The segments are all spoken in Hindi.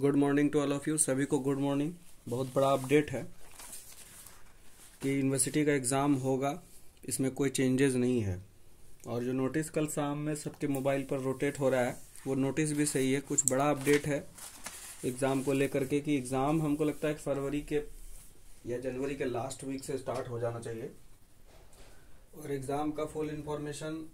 good morning to all of you सभी को गुड मॉर्निंग बहुत बड़ा अपडेट है कि यूनिवर्सिटी का एग्ज़ाम होगा इसमें कोई चेंजेस नहीं है और जो नोटिस कल शाम में सबके मोबाइल पर रोटेट हो रहा है वो नोटिस भी सही है कुछ बड़ा अपडेट है एग्ज़ाम को लेकर के कि एग्ज़ाम हमको लगता है फरवरी के या जनवरी के लास्ट वीक से स्टार्ट हो जाना चाहिए और एग्ज़ाम का फुल इन्फॉर्मेशन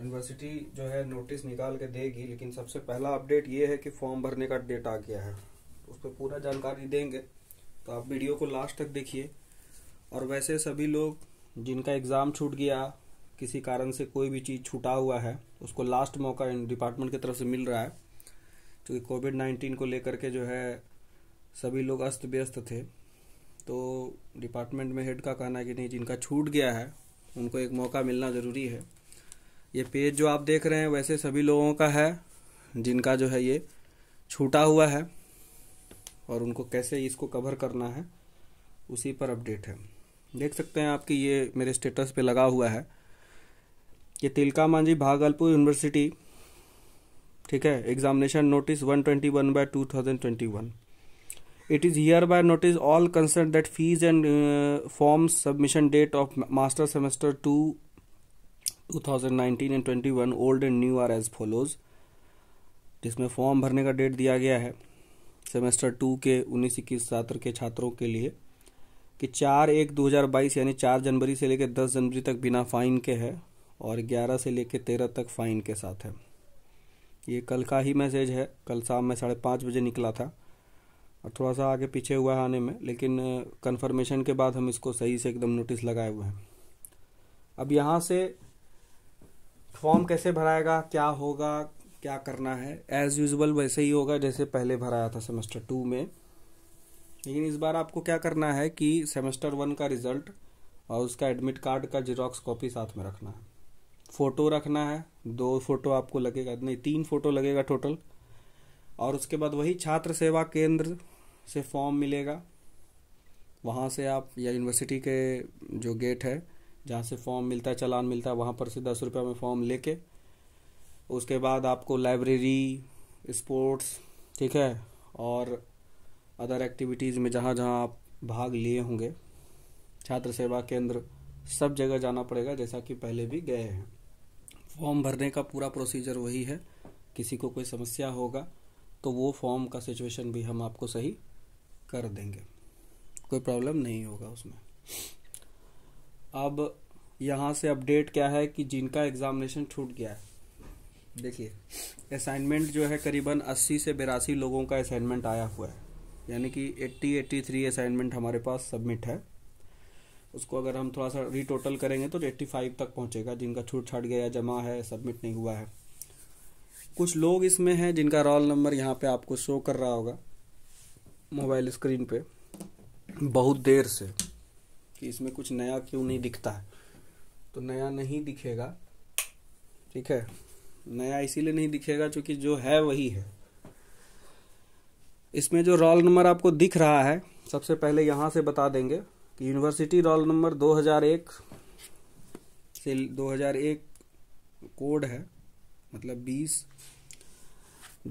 यूनिवर्सिटी जो है नोटिस निकाल के देगी लेकिन सबसे पहला अपडेट ये है कि फॉर्म भरने का डेट आ गया है उस पर पूरा जानकारी देंगे तो आप वीडियो को लास्ट तक देखिए और वैसे सभी लोग जिनका एग्ज़ाम छूट गया किसी कारण से कोई भी चीज़ छूटा हुआ है उसको लास्ट मौका डिपार्टमेंट की तरफ से मिल रहा है क्योंकि कोविड नाइन्टीन को लेकर के जो है सभी लोग अस्त व्यस्त थे तो डिपार्टमेंट में हेड का कहना है कि नहीं जिनका छूट गया है उनको एक मौका मिलना ज़रूरी है ये पेज जो आप देख रहे हैं वैसे सभी लोगों का है जिनका जो है ये छूटा हुआ है और उनको कैसे इसको कवर करना है उसी पर अपडेट है देख सकते हैं आपकी ये मेरे स्टेटस पे लगा हुआ है ये तिलका मांझी भागलपुर यूनिवर्सिटी ठीक है examination notice 121 twenty one by two thousand twenty one it is here noticed notice all concern fees and and form submission date of master semester two 2019 and 21 old and new are as follows जिसमें फॉर्म भरने का डेट दिया गया है सेमेस्टर टू के उन्नीस इक्कीस छात्र के छात्रों के लिए कि चार एक 2022 यानी चार जनवरी से लेकर दस जनवरी तक बिना फाइन के है और ग्यारह से लेकर तेरह तक फाइन के साथ है ये कल का ही मैसेज है कल शाम में साढ़े पाँच बजे निकला था और थोड़ा सा आगे पीछे हुआ है आने में लेकिन कंफर्मेशन के बाद हम इसको सही से एकदम नोटिस लगाए हुए हैं अब यहाँ से फॉर्म कैसे भराएगा क्या होगा क्या करना है एज यूजल वैसे ही होगा जैसे पहले भराया था सेमेस्टर टू में लेकिन इस बार आपको क्या करना है कि सेमेस्टर वन का रिजल्ट और उसका एडमिट कार्ड का जीरोक्स कॉपी साथ में रखना है फ़ोटो रखना है दो फोटो आपको लगेगा नहीं तीन फोटो लगेगा टोटल और उसके बाद वही छात्र सेवा केंद्र से फॉर्म मिलेगा वहाँ से आप या यूनिवर्सिटी के जो गेट है जहाँ से फॉर्म मिलता है चलान मिलता है वहाँ पर से दस रुपये में फॉर्म लेके उसके बाद आपको लाइब्रेरी स्पोर्ट्स ठीक है और अदर एक्टिविटीज़ में जहाँ जहाँ आप भाग लिए होंगे छात्र सेवा केंद्र सब जगह जाना पड़ेगा जैसा कि पहले भी गए हैं फॉर्म भरने का पूरा प्रोसीजर वही है किसी को कोई समस्या होगा तो वो फॉर्म का सिचुएशन भी हम आपको सही कर देंगे कोई प्रॉब्लम नहीं होगा उसमें अब यहाँ से अपडेट क्या है कि जिनका एग्जामिनेशन छूट गया है देखिए असाइनमेंट जो है करीबन 80 से बिरासी लोगों का असाइनमेंट आया हुआ है यानी कि 80 83 असाइनमेंट हमारे पास सबमिट है उसको अगर हम थोड़ा सा रीटोटल करेंगे तो 85 तक पहुंचेगा जिनका छूट छाट गया जमा है सबमिट नहीं हुआ है कुछ लोग इसमें हैं जिनका रोल नंबर यहाँ पर आपको शो कर रहा होगा मोबाइल स्क्रीन पर बहुत देर से कि इसमें कुछ नया क्यों नहीं दिखता है तो नया नहीं दिखेगा ठीक है नया इसीलिए नहीं दिखेगा क्योंकि जो है वही है इसमें जो रोल नंबर आपको दिख रहा है सबसे पहले यहाँ से बता देंगे कि यूनिवर्सिटी रोल नंबर 2001 से 2001 कोड है मतलब 20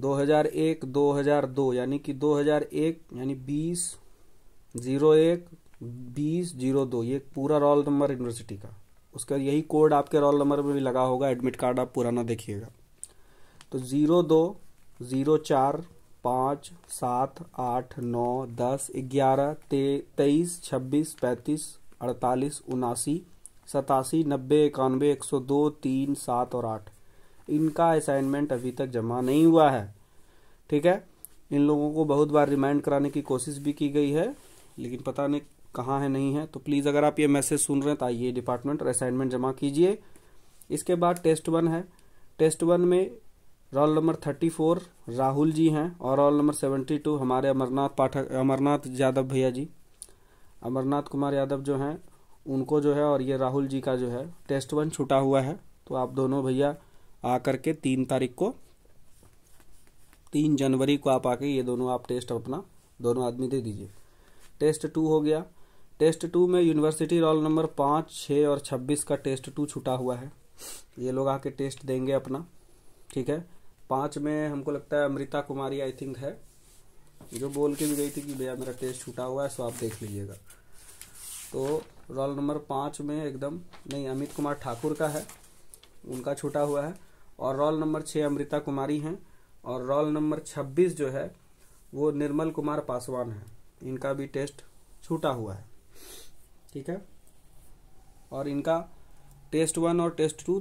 2001 2002 यानी कि 2001 यानी 20 01 बीस जीरो दो ये पूरा रोल नंबर यूनिवर्सिटी का उसका यही कोड आपके रोल नंबर में भी लगा होगा एडमिट कार्ड आप पुराना देखिएगा तो ज़ीरो दो ज़ीरो चार पाँच सात आठ नौ दस ग्यारह ते तेईस छब्बीस पैंतीस अड़तालीस उनासी सतासी नब्बे इक्यानवे एक सौ दो तीन सात और आठ इनका असाइनमेंट अभी तक जमा नहीं हुआ है ठीक है इन लोगों को बहुत बार रिमाइंड कराने की कोशिश भी की गई है लेकिन पता नहीं कहाँ है नहीं है तो प्लीज़ अगर आप ये मैसेज सुन रहे हैं तो आइए डिपार्टमेंट और असाइनमेंट जमा कीजिए इसके बाद टेस्ट वन है टेस्ट वन में roll number thirty four Rahul ji हैं और रोल नंबर सेवेंटी टू हमारे अमरनाथ पाठक अमरनाथ यादव भैया जी अमरनाथ कुमार यादव जो हैं उनको जो है और ये राहुल जी का जो है टेस्ट वन छुटा हुआ है तो आप दोनों भैया आ करके तीन तारीख को तीन जनवरी को आप आके ये दोनों आप टेस्ट अपना दोनों आदमी दे दीजिए टेस्ट टू हो गया टेस्ट टू में यूनिवर्सिटी रोल नंबर पाँच छः और छब्बीस का टेस्ट टू छुटा हुआ है ये लोग आके टेस्ट देंगे अपना ठीक है पाँच में हमको लगता है अमृता कुमारी आई थिंक है जो बोल के भी गई थी कि भैया मेरा टेस्ट छूटा हुआ है सो आप देख लीजिएगा तो रोल नंबर पाँच में एकदम नहीं अमित कुमार ठाकुर का है उनका छूटा हुआ है और रोल नंबर छः अमृता कुमारी हैं और रोल नंबर छब्बीस जो है वो निर्मल कुमार पासवान है इनका भी टेस्ट छूटा हुआ है ठीक है और इनका टेस्ट वन और टेस्ट टू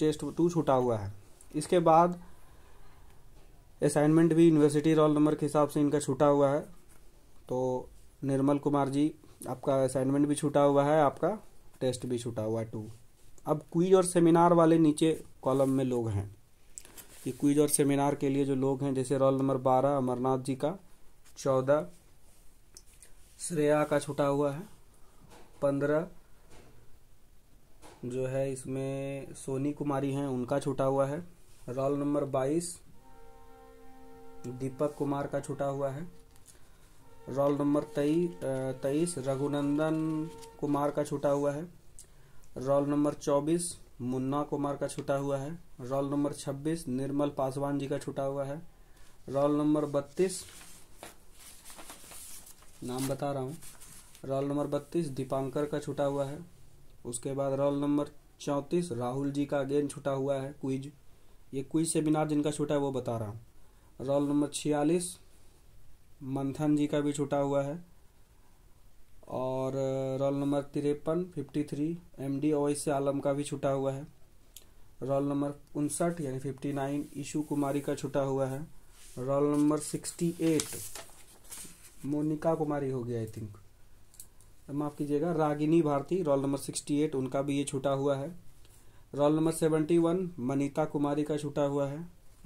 टेस्ट टू छूटा हुआ है इसके बाद असाइनमेंट भी यूनिवर्सिटी रोल नंबर के हिसाब से इनका छूटा हुआ है तो निर्मल कुमार जी आपका असाइनमेंट भी छूटा हुआ है आपका टेस्ट भी छूटा हुआ है टू अब क्विज और सेमिनार वाले नीचे कॉलम में लोग हैं कि क्विज और सेमिनार के लिए जो लोग हैं जैसे रोल नंबर बारह अमरनाथ जी का चौदह श्रेया का छूटा हुआ है पंद्रह जो है इसमें सोनी कुमारी हैं उनका छूटा हुआ है रोल नंबर बाईस दीपक कुमार का छूटा हुआ है रोल नंबर तेई तेईस रघुनंदन कुमार का छूटा हुआ है रोल नंबर चौबीस मुन्ना कुमार का छूटा हुआ है रोल नंबर छब्बीस निर्मल पासवान जी का छूटा हुआ है रोल नंबर बत्तीस नाम बता रहा हूँ रोल नंबर बत्तीस दीपांकर का छुटा हुआ है उसके बाद रोल नंबर चौंतीस राहुल जी का अगेन छुटा हुआ है क्विज ये क्विज सेमिनार जिनका छुटा है वो बता रहा हूँ रोल नंबर छियालीस मंथन जी का भी छुटा हुआ है और रोल नंबर तिरपन fifty three M D Owais Alam का भी छुटा हुआ है रोल नंबर उनसठ यानी फिफ्टी नाइन ईशू कुमारी का छुटा हुआ है roll number sixty eight Monika Kumari हो गया आई थिंक तो माफ कीजिएगा Ragini Bharti roll number sixty eight उनका भी ये छूटा हुआ है roll number seventy one Manita Kumari का छूटा हुआ है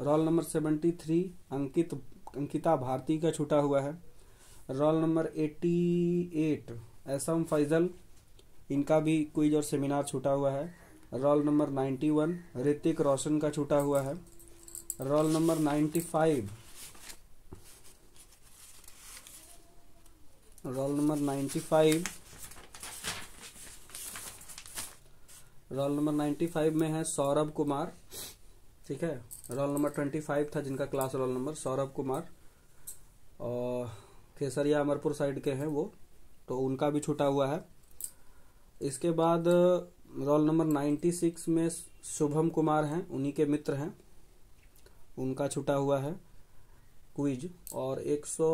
roll number seventy three Ankit Ankita Bharti का छूटा हुआ है roll number eighty eight Esam Faizal इनका भी क्विज और सेमिनार छूटा हुआ है roll number ninety one Hrithik रोशन का छूटा हुआ है roll number ninety five roll number ninety five roll number ninety five में है सौरभ कुमार ठीक है रोल नंबर ट्वेंटी फाइव था जिनका class roll number Saurabh Kumar और खेसरिया अमरपुर साइड के हैं वो तो उनका भी छुटा हुआ है इसके बाद रोल नंबर नाइन्टी सिक्स में शुभम कुमार हैं उन्हीं के मित्र हैं उनका छुटा हुआ है क्विज और एक सौ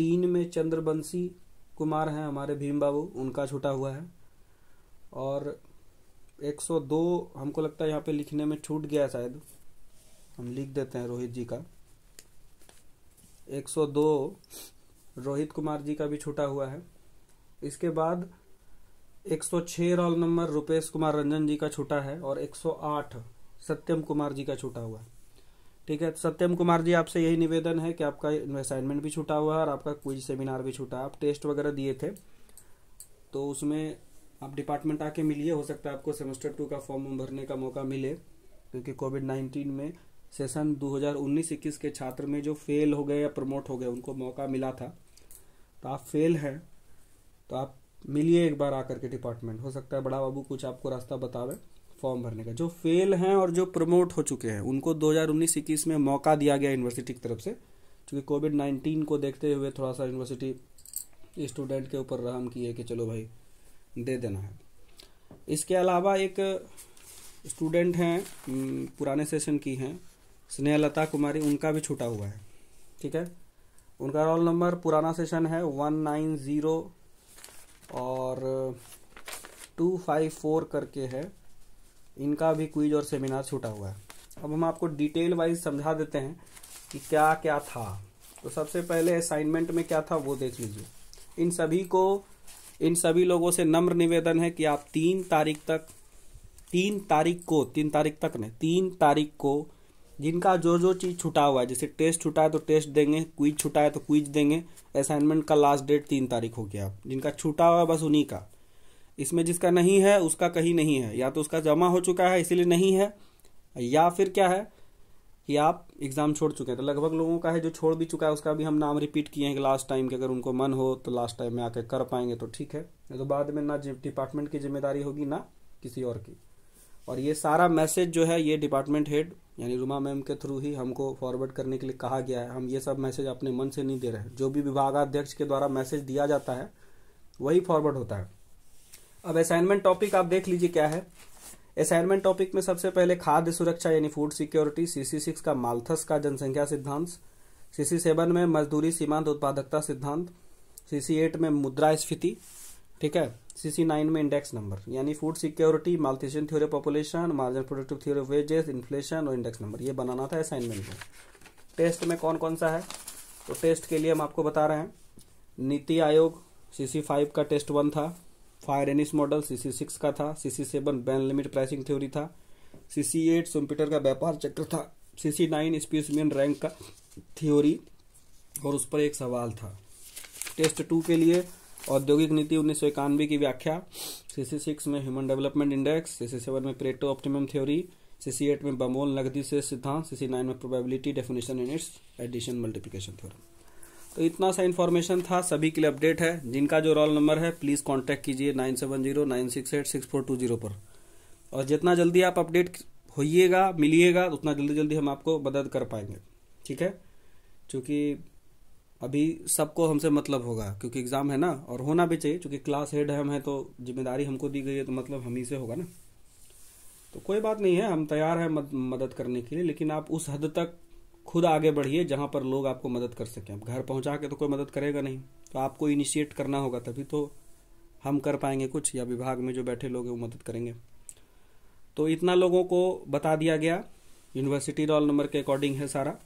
तीन में चंद्रवंशी कुमार हैं हमारे भीम बाबू उनका छूटा हुआ है और 102 हमको लगता है यहाँ पे लिखने में छूट गया शायद हम लिख देते हैं रोहित जी का 102 रोहित कुमार जी का भी छूटा हुआ है इसके बाद 106 रोल नंबर रुपेश कुमार रंजन जी का छूटा है और 108 सत्यम कुमार जी का छूटा हुआ है ठीक है सत्यम कुमार जी आपसे यही निवेदन है कि आपका असाइनमेंट भी छूटा हुआ है और आपका क्विज सेमिनार भी छूटा आप टेस्ट वगैरह दिए थे तो उसमें आप डिपार्टमेंट आके मिलिए हो सकता है आपको सेमेस्टर टू का फॉर्म भरने का मौका मिले क्योंकि कोविड नाइन्टीन में सेशन 2019-21 के छात्र में जो फेल हो गए या प्रमोट हो गए उनको मौका मिला था तो आप फेल हैं तो आप मिलिए एक बार आकर के डिपार्टमेंट हो सकता है बड़ा बाबू कुछ आपको रास्ता बतावे फॉर्म भरने का जो फेल हैं और जो प्रमोट हो चुके हैं उनको 2019-21 में मौका दिया गया यूनिवर्सिटी की तरफ से क्योंकि कोविड 19 को देखते हुए थोड़ा सा यूनिवर्सिटी स्टूडेंट के ऊपर रहम की है कि चलो भाई दे देना है इसके अलावा एक स्टूडेंट हैं पुराने सेशन की हैं स्नेहलता कुमारी उनका भी छूटा हुआ है ठीक है उनका रोल नंबर पुराना सेशन है वन नाइन ज़ीरो और टू फाइव फोर करके है इनका भी क्विज और सेमिनार छूटा हुआ है अब हम आपको डिटेल वाइज समझा देते हैं कि क्या क्या था तो सबसे पहले असाइनमेंट में क्या था वो देख लीजिए इन सभी को इन सभी लोगों से नम्र निवेदन है कि आप तीन तारीख तक तीन तारीख को तीन तारीख तक नहीं तीन तारीख को जिनका जो जो चीज़ छुटा हुआ है जैसे टेस्ट छुटा है तो टेस्ट देंगे क्विज छुटा है तो क्विज देंगे असाइनमेंट का लास्ट डेट तीन तारीख हो गया जिनका छुटा हुआ है बस उन्हीं का इसमें जिसका नहीं है उसका कहीं नहीं है या तो उसका जमा हो चुका है इसीलिए नहीं है या फिर क्या है कि आप एग्ज़ाम छोड़ चुके हैं तो लगभग लोगों का है जो छोड़ भी चुका है उसका भी हम नाम रिपीट किए हैं कि लास्ट टाइम के अगर उनको मन हो तो लास्ट टाइम में आकर कर पाएंगे तो ठीक है तो बाद में ना डिपार्टमेंट की जिम्मेदारी होगी ना किसी और की और ये सारा मैसेज जो है ये डिपार्टमेंट हेड यानी रुमा मैम के थ्रू ही हमको फॉरवर्ड करने के लिए कहा गया है हम ये सब मैसेज अपने मन से नहीं दे रहे जो भी विभागाध्यक्ष के द्वारा मैसेज दिया जाता है वही फॉरवर्ड होता है अब असाइनमेंट टॉपिक आप देख लीजिए क्या है असाइनमेंट टॉपिक में सबसे पहले खाद्य सुरक्षा यानी फूड सिक्योरिटी सीसी सिक्स का माल्थस का जनसंख्या सिद्धांत सीसी सेवन में मजदूरी सीमांत उत्पादकता सिद्धांत सीसी एट में मुद्रा स्फीति ठीक है सीसी नाइन में इंडेक्स नंबर यानी food security Malthusian theory population margin productive theory wages inflation और इंडेक्स नंबर ये बनाना था असाइनमेंट में टेस्ट में कौन कौन सा है तो टेस्ट के लिए हम आपको बता रहे हैं नीति आयोग सीसी फाइव का टेस्ट वन था Fei Ranis model CC six का था CC seven Bain limit pricing theory था सीसी एट सोमपीटर का व्यापार चक्र था सीसी नाइन स्पेसमैन रैंक का थ्योरी और उस पर एक सवाल था टेस्ट टू के लिए औद्योगिक नीति उन्नीस की व्याख्या सीसी सिक्स में human development index CC seven में Pareto optimum theory CC eight में बमोल नगदी से सिद्धांत सीसी नाइन में probability definition in its addition multiplication theory तो इतना सा इन्फॉर्मेशन था सभी के लिए अपडेट है जिनका जो रोल नंबर है प्लीज़ कॉन्टैक्ट कीजिए nine seven zero nine six eight six four two zero पर और जितना जल्दी आप अपडेट होइएगा मिलिएगा उतना जल्दी जल्दी हम आपको मदद कर पाएंगे ठीक है क्योंकि अभी सबको हमसे मतलब होगा क्योंकि एग्ज़ाम है ना और होना भी चाहिए क्योंकि क्लास हेड हम हैं तो जिम्मेदारी हमको दी गई है तो मतलब हम ही से होगा ना तो कोई बात नहीं है हम तैयार हैं मदद करने के लिए लेकिन आप उस हद तक खुद आगे बढ़िए जहाँ पर लोग आपको मदद कर सकें अब घर पहुँचा के तो कोई मदद करेगा नहीं तो आपको इनिशिएट करना होगा तभी तो हम कर पाएंगे कुछ या विभाग में जो बैठे लोग हैं वो मदद करेंगे तो इतना लोगों को बता दिया गया यूनिवर्सिटी रोल नंबर के अकॉर्डिंग है सारा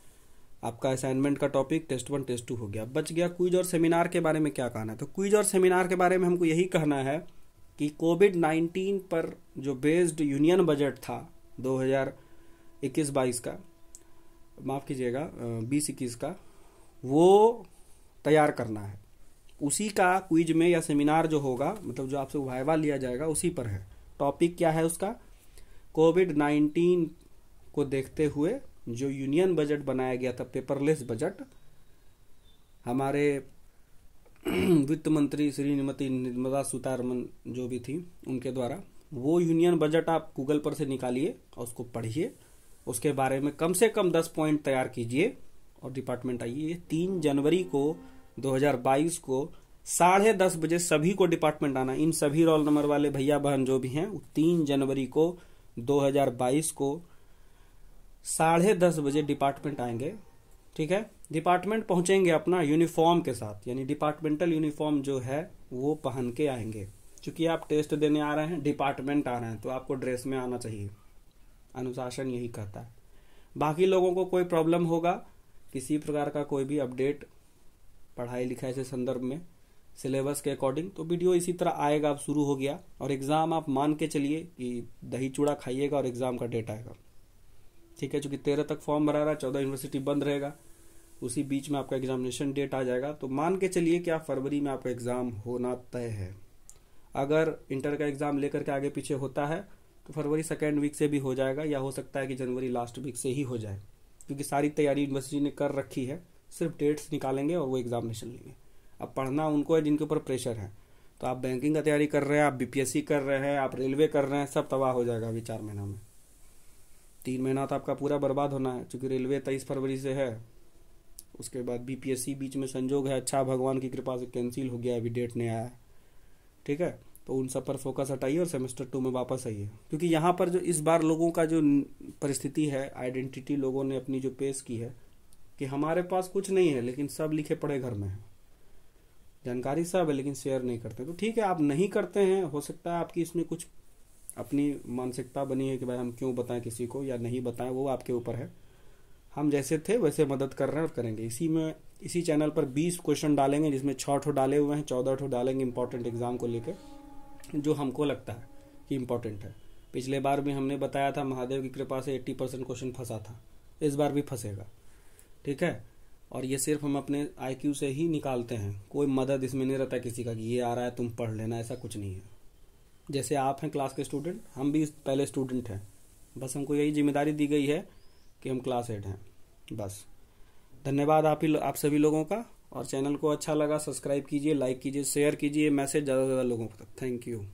आपका असाइनमेंट का topic test one test two हो गया बच गया क्विज और सेमिनार के बारे में क्या कहना है तो क्विज और सेमिनार के बारे में हमको यही कहना है कि कोविड नाइन्टीन पर जो बेस्ड यूनियन बजट था दो हज़ार इक्कीस बाईस का माफ़ कीजिएगा बीस इक्कीस का वो तैयार करना है उसी का क्विज में या सेमिनार जो होगा मतलब जो आपसे वाइवा लिया जाएगा उसी पर है टॉपिक क्या है उसका कोविड नाइन्टीन को देखते हुए जो यूनियन बजट बनाया गया था पेपरलेस बजट हमारे वित्त मंत्री श्रीमती निर्मला सीतारमन जो भी थी उनके द्वारा वो यूनियन बजट आप गूगल पर से निकालिए और उसको पढ़िए उसके बारे में कम से कम दस पॉइंट तैयार कीजिए और डिपार्टमेंट आइए तीन जनवरी को 2022 को साढ़े दस बजे सभी को डिपार्टमेंट आना इन सभी रोल नंबर वाले भैया बहन जो भी हैं वो तीन जनवरी को 2022 को साढ़े दस बजे डिपार्टमेंट आएंगे ठीक है डिपार्टमेंट पहुंचेंगे अपना यूनिफॉर्म के साथ यानी डिपार्टमेंटल यूनिफॉर्म जो है वो पहन के आएंगे क्योंकि आप टेस्ट देने आ रहे हैं डिपार्टमेंट आ रहे हैं तो आपको ड्रेस में आना चाहिए अनुशासन यही कहता है बाकी लोगों को कोई प्रॉब्लम होगा किसी प्रकार का कोई भी अपडेट पढ़ाई लिखाई से संदर्भ में सिलेबस के अकॉर्डिंग तो वीडियो इसी तरह आएगा अब शुरू हो गया और एग्ज़ाम आप मान के चलिए कि दही चूड़ा खाइएगा और एग्ज़ाम का डेट आएगा ठीक है चूँकि तेरह तक फॉर्म भरा रहा है चौदह यूनिवर्सिटी बंद रहेगा उसी बीच में आपका एग्जामिनेशन डेट आ जाएगा तो मान के चलिए कि आप फरवरी में आपका एग्ज़ाम होना तय है अगर इंटर का एग्ज़ाम लेकर के आगे पीछे होता है तो फरवरी सेकेंड वीक से भी हो जाएगा या हो सकता है कि जनवरी लास्ट वीक से ही हो जाए क्योंकि सारी तैयारी यूनिवर्सिटी ने कर रखी है सिर्फ डेट्स निकालेंगे और वो एग्जामिनेशन लेंगे अब पढ़ना उनको है जिनके ऊपर प्रेशर है तो आप बैंकिंग का तैयारी कर रहे हैं आप बीपीएससी कर रहे हैं आप रेलवे कर रहे हैं सब तबाह हो जाएगा अभी चार महीना में तीन महीना तो आपका पूरा बर्बाद होना है क्योंकि रेलवे तेईस फरवरी से है उसके बाद बीपीएससी बीच में संजोग है अच्छा भगवान की कृपा से कैंसिल हो गया अभी डेट नहीं आया ठीक है तो उन सब पर फोकस हटाइए और सेमेस्टर टू में वापस आइए क्योंकि यहाँ पर जो इस बार लोगों का जो परिस्थिति है आइडेंटिटी लोगों ने अपनी जो पेश की है कि हमारे पास कुछ नहीं है लेकिन सब लिखे पड़े घर में हैं जानकारी सब है लेकिन शेयर नहीं करते तो ठीक है आप नहीं करते हैं हो सकता है आपकी इसमें कुछ अपनी मानसिकता बनी है कि भाई हम क्यों बताएं किसी को या नहीं बताएं वो आपके ऊपर है हम जैसे थे वैसे मदद कर रहे हैं और करेंगे इसी में इसी चैनल पर 20 क्वेश्चन डालेंगे जिसमें छः ठो डाले हुए हैं चौदह ठो डालेंगे इंपॉर्टेंट एग्जाम को लेकर जो हमको लगता है कि इम्पोर्टेंट है पिछले बार भी हमने बताया था महादेव की कृपा से 80 परसेंट क्वेश्चन फंसा था इस बार भी फंसेगा ठीक है और ये सिर्फ हम अपने आई से ही निकालते हैं कोई मदद इसमें नहीं रहता किसी का कि ये आ रहा है तुम पढ़ लेना ऐसा कुछ नहीं है जैसे आप हैं क्लास के स्टूडेंट हम भी पहले स्टूडेंट हैं बस हमको यही जिम्मेदारी दी गई है कि हम क्लास एड हैं बस धन्यवाद आप ही आप सभी लोगों का और चैनल को अच्छा लगा सब्सक्राइब कीजिए लाइक कीजिए शेयर कीजिए मैसेज ज़्यादा से ज़्यादा लोगों तक थैंक यू